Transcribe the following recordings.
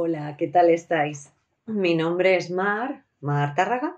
Hola, ¿qué tal estáis? Mi nombre es Mar, Mar Tárraga,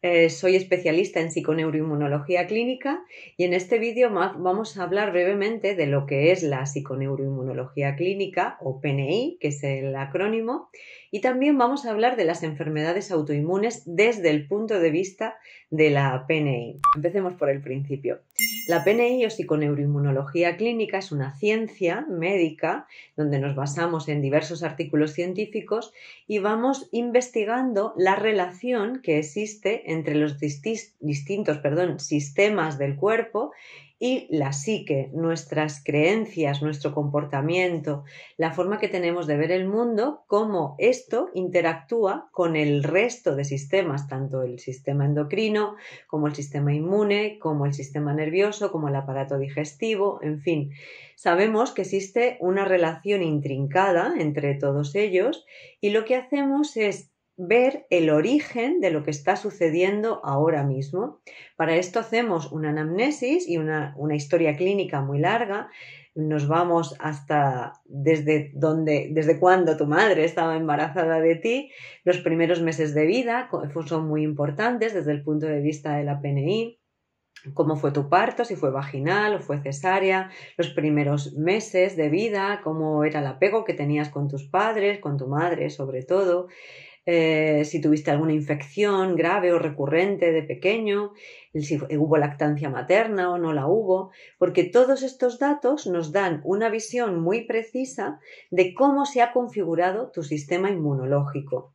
eh, soy especialista en psiconeuroinmunología clínica y en este vídeo vamos a hablar brevemente de lo que es la psiconeuroinmunología clínica o PNI, que es el acrónimo, y también vamos a hablar de las enfermedades autoinmunes desde el punto de vista de la PNI. Empecemos por el principio. La PNI o psiconeuroinmunología clínica es una ciencia médica donde nos basamos en diversos artículos científicos y vamos investigando la relación que existe entre los distintos sistemas del cuerpo y la psique, nuestras creencias, nuestro comportamiento, la forma que tenemos de ver el mundo, cómo esto interactúa con el resto de sistemas, tanto el sistema endocrino como el sistema inmune, como el sistema nervioso, como el aparato digestivo, en fin. Sabemos que existe una relación intrincada entre todos ellos y lo que hacemos es ver el origen de lo que está sucediendo ahora mismo. Para esto hacemos una anamnesis y una, historia clínica muy larga. Nos vamos hasta desde donde, desde cuando tu madre estaba embarazada de ti. Los primeros meses de vida son muy importantes desde el punto de vista de la PNI cómo fue tu parto, si fue vaginal o fue cesárea, los primeros meses de vida, cómo era el apego que tenías con tus padres, con tu madre sobre todo, eh, si tuviste alguna infección grave o recurrente de pequeño, si hubo lactancia materna o no la hubo, porque todos estos datos nos dan una visión muy precisa de cómo se ha configurado tu sistema inmunológico.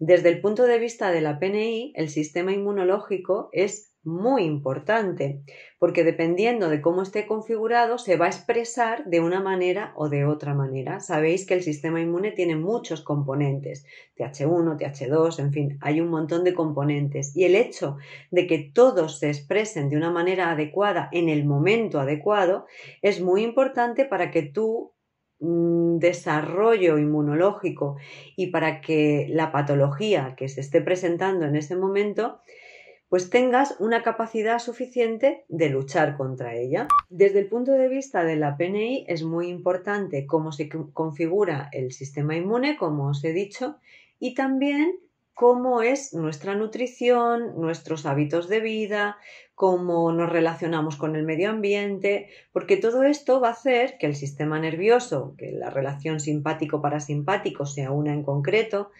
Desde el punto de vista de la PNI, el sistema inmunológico es muy importante, porque dependiendo de cómo esté configurado, se va a expresar de una manera o de otra manera. Sabéis que el sistema inmune tiene muchos componentes, TH1, TH2, en fin, hay un montón de componentes. Y el hecho de que todos se expresen de una manera adecuada en el momento adecuado es muy importante para que tu mm, desarrollo inmunológico y para que la patología que se esté presentando en ese momento pues tengas una capacidad suficiente de luchar contra ella. Desde el punto de vista de la PNI es muy importante cómo se configura el sistema inmune, como os he dicho, y también cómo es nuestra nutrición, nuestros hábitos de vida, cómo nos relacionamos con el medio ambiente, porque todo esto va a hacer que el sistema nervioso, que la relación simpático-parasimpático sea una en concreto,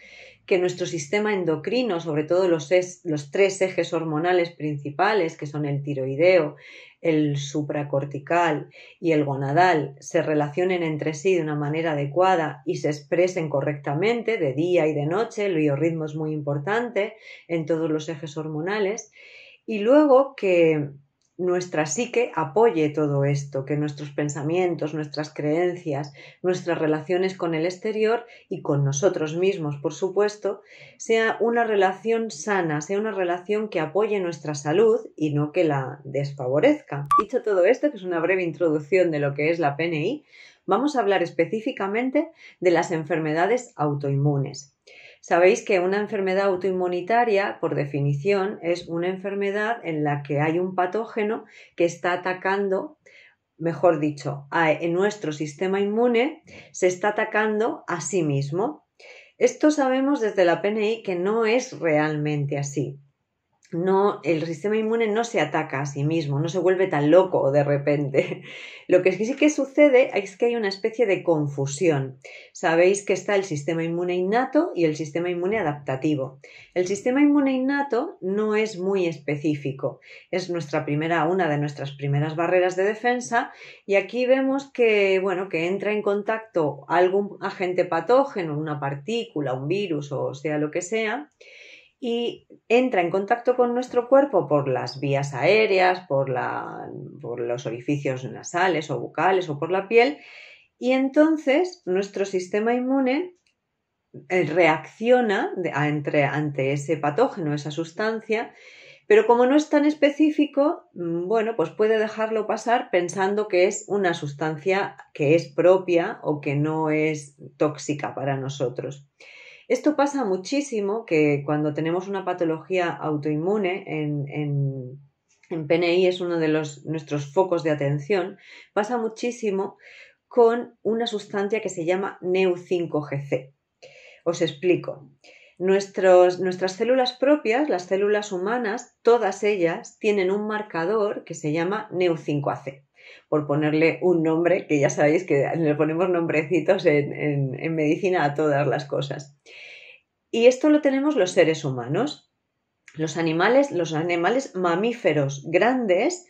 que nuestro sistema endocrino, sobre todo los, los tres ejes hormonales principales, que son el tiroideo, el supracortical y el gonadal, se relacionen entre sí de una manera adecuada y se expresen correctamente de día y de noche, el biorritmo es muy importante en todos los ejes hormonales, y luego que nuestra psique apoye todo esto, que nuestros pensamientos, nuestras creencias, nuestras relaciones con el exterior y con nosotros mismos, por supuesto, sea una relación sana, sea una relación que apoye nuestra salud y no que la desfavorezca. Dicho todo esto, que es una breve introducción de lo que es la PNI, vamos a hablar específicamente de las enfermedades autoinmunes. Sabéis que una enfermedad autoinmunitaria, por definición, es una enfermedad en la que hay un patógeno que está atacando, mejor dicho, a, en nuestro sistema inmune, se está atacando a sí mismo. Esto sabemos desde la PNI que no es realmente así no, el sistema inmune no se ataca a sí mismo, no se vuelve tan loco de repente. Lo que sí que sucede es que hay una especie de confusión. Sabéis que está el sistema inmune innato y el sistema inmune adaptativo. El sistema inmune innato no es muy específico, es nuestra primera, una de nuestras primeras barreras de defensa y aquí vemos que, bueno, que entra en contacto algún agente patógeno, una partícula, un virus o sea lo que sea, y entra en contacto con nuestro cuerpo por las vías aéreas, por, por los orificios nasales o bucales o por la piel, y entonces nuestro sistema inmune eh, reacciona ante ese patógeno, esa sustancia, pero como no es tan específico, mm, bueno, pues puede dejarlo pasar pensando que es una sustancia que es propia o que no es tóxica para nosotros. Esto pasa muchísimo que cuando tenemos una patología autoinmune en, PNI es uno de los, nuestros focos de atención, pasa muchísimo con una sustancia que se llama Neu5GC. Os explico. nuestras células propias, las células humanas, todas ellas tienen un marcador que se llama Neu5AC por ponerle un nombre, que ya sabéis que le ponemos nombrecitos en, medicina a todas las cosas. Y esto lo tenemos los seres humanos. Los animales, los animales mamíferos grandes,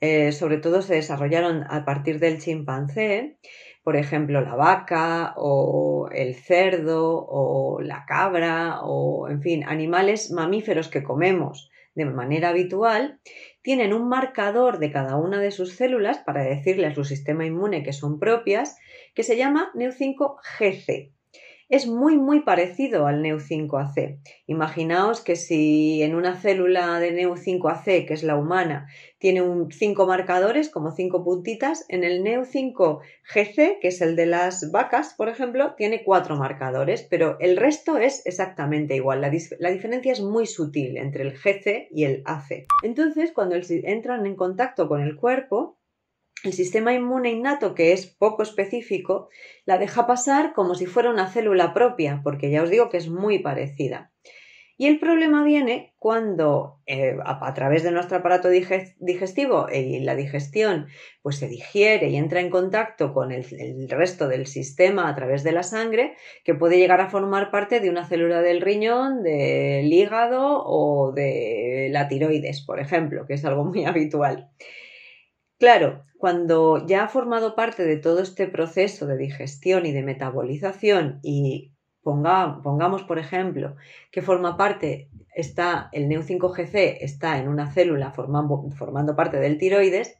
eh, sobre todo se desarrollaron a partir del chimpancé, por ejemplo la vaca o el cerdo o la cabra o en fin, animales mamíferos que comemos de manera habitual tienen un marcador de cada una de sus células para decirle a su sistema inmune que son propias, que se llama Neu5GC es muy muy parecido al NEU5AC. Imaginaos que si en una célula de NEU5AC, que es la humana, tiene un, cinco marcadores, como cinco puntitas, en el NEU5GC, que es el de las vacas, por ejemplo, tiene cuatro marcadores, pero el resto es exactamente igual. La, diferencia es muy sutil entre el GC y el AC. Entonces, cuando entran en contacto con el cuerpo, el sistema inmune innato, que es poco específico, la deja pasar como si fuera una célula propia, porque ya os digo que es muy parecida. Y el problema viene cuando eh, a, través de nuestro aparato digestivo e, y la digestión pues se digiere y entra en contacto con el, resto del sistema a través de la sangre que puede llegar a formar parte de una célula del riñón, del hígado o de la tiroides, por ejemplo, que es algo muy habitual. Claro, cuando ya ha formado parte de todo este proceso de digestión y de metabolización y pongamos, por ejemplo, que forma parte, está el neo 5 gc está en una célula formando, formando parte del tiroides,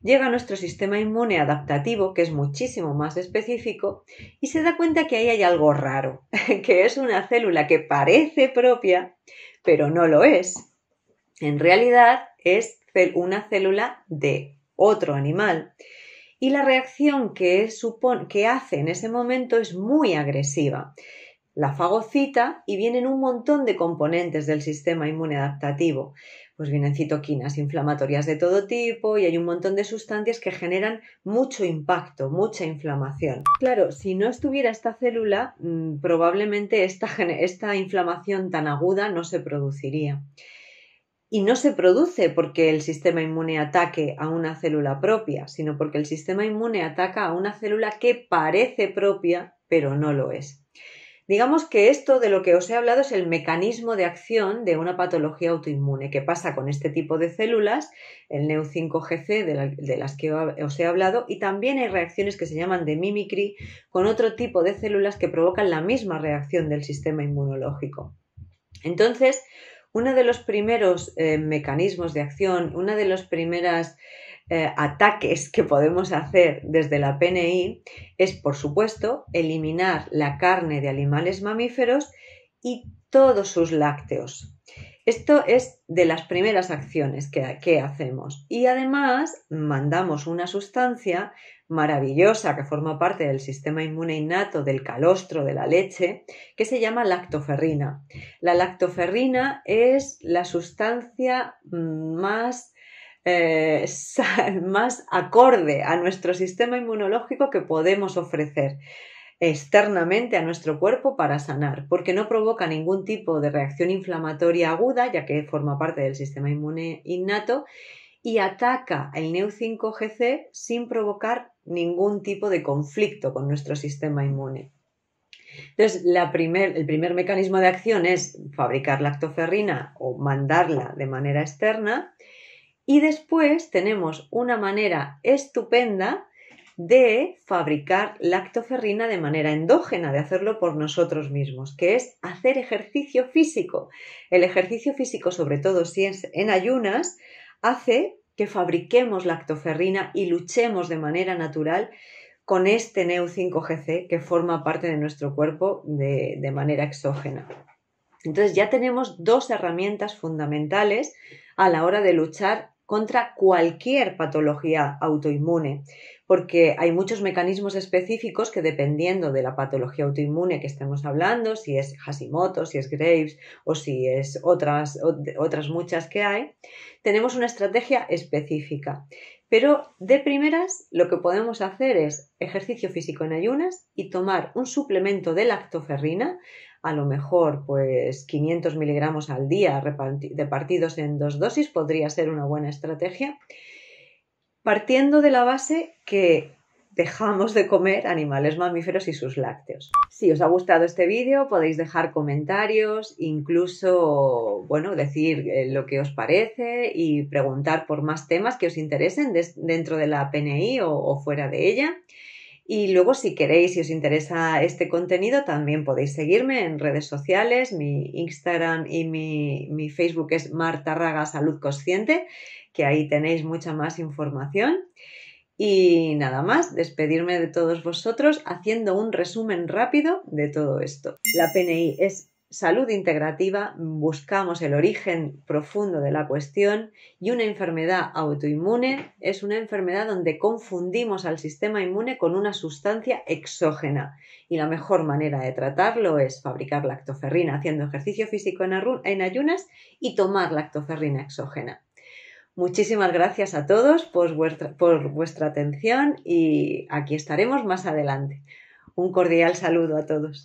llega nuestro sistema inmune adaptativo, que es muchísimo más específico, y se da cuenta que ahí hay algo raro, que es una célula que parece propia, pero no lo es. En realidad es una célula de otro animal, y la reacción que, hace en ese momento es muy agresiva. La fagocita y vienen un montón de componentes del sistema inmune adaptativo. Pues vienen citoquinas inflamatorias de todo tipo y hay un montón de sustancias que generan mucho impacto, mucha inflamación. Claro, si no estuviera esta célula, mm, probablemente esta inflamación tan aguda no se produciría y no se produce porque el sistema inmune ataque a una célula propia, sino porque el sistema inmune ataca a una célula que parece propia, pero no lo es. Digamos que esto de lo que os he hablado es el mecanismo de acción de una patología autoinmune que pasa con este tipo de células, el Neu5GC de, de, las que os he hablado, y también hay reacciones que se llaman de mimicry con otro tipo de células que provocan la misma reacción del sistema inmunológico. Entonces, uno de los primeros eh, mecanismos de acción, uno de los primeros eh, ataques que podemos hacer desde la PNI es, por supuesto, eliminar la carne de animales mamíferos y todos sus lácteos. Esto es de las primeras acciones que, hacemos. Y además mandamos una sustancia maravillosa que forma parte del sistema inmune innato del calostro de la leche, que se llama lactoferrina. La lactoferrina es la sustancia más eh, acorde a nuestro sistema inmunológico que podemos ofrecer externamente a nuestro cuerpo para sanar, porque no provoca ningún tipo de reacción inflamatoria aguda, ya que forma parte del sistema inmune innato, y ataca el NEU5GC sin provocar ningún tipo de conflicto con nuestro sistema inmune. Entonces, el primer mecanismo de acción es fabricar lactoferrina o mandarla de manera externa. Y después tenemos una manera estupenda de fabricar lactoferrina de manera endógena, de hacerlo por nosotros mismos, que es hacer ejercicio físico. El ejercicio físico, sobre todo si es en ayunas, hace que fabriquemos lactoferrina y luchemos de manera natural con este NEU5GC que forma parte de nuestro cuerpo de, de manera exógena. Entonces ya tenemos dos herramientas fundamentales a la hora de luchar contra cualquier patología autoinmune, porque hay muchos mecanismos específicos que dependiendo de la patología autoinmune que estemos hablando, si es Hashimoto, si es Graves o si es otras, otras muchas que hay, tenemos una estrategia específica. Pero de primeras lo que podemos hacer es ejercicio físico en ayunas y tomar un suplemento de lactoferrina a lo mejor pues 500 miligramos al día repartidos en dos dosis podría ser una buena estrategia, partiendo de la base que dejamos de comer animales mamíferos y sus lácteos. Si os ha gustado este vídeo podéis dejar comentarios, incluso bueno, decir eh, lo que os parece y preguntar por más temas que os interesen dentro de la PNI o fuera de ella. Y luego, si queréis y os interesa este contenido, también podéis seguirme en redes sociales. Mi Instagram y mi, mi Facebook es Marta Raga Salud Consciente, que ahí tenéis mucha más información. Y nada más, despedirme de todos vosotros haciendo un resumen rápido de todo esto. La PNI es salud integrativa buscamos el origen profundo de la cuestión y una enfermedad autoinmune es una enfermedad donde confundimos al sistema inmune con una sustancia exógena y la mejor manera de tratarlo es fabricar lactoferrina haciendo ejercicio físico en ayunas y tomar lactoferrina exógena. Muchísimas gracias a todos por vuestra, por vuestra atención y aquí estaremos más adelante. Un cordial saludo a todos.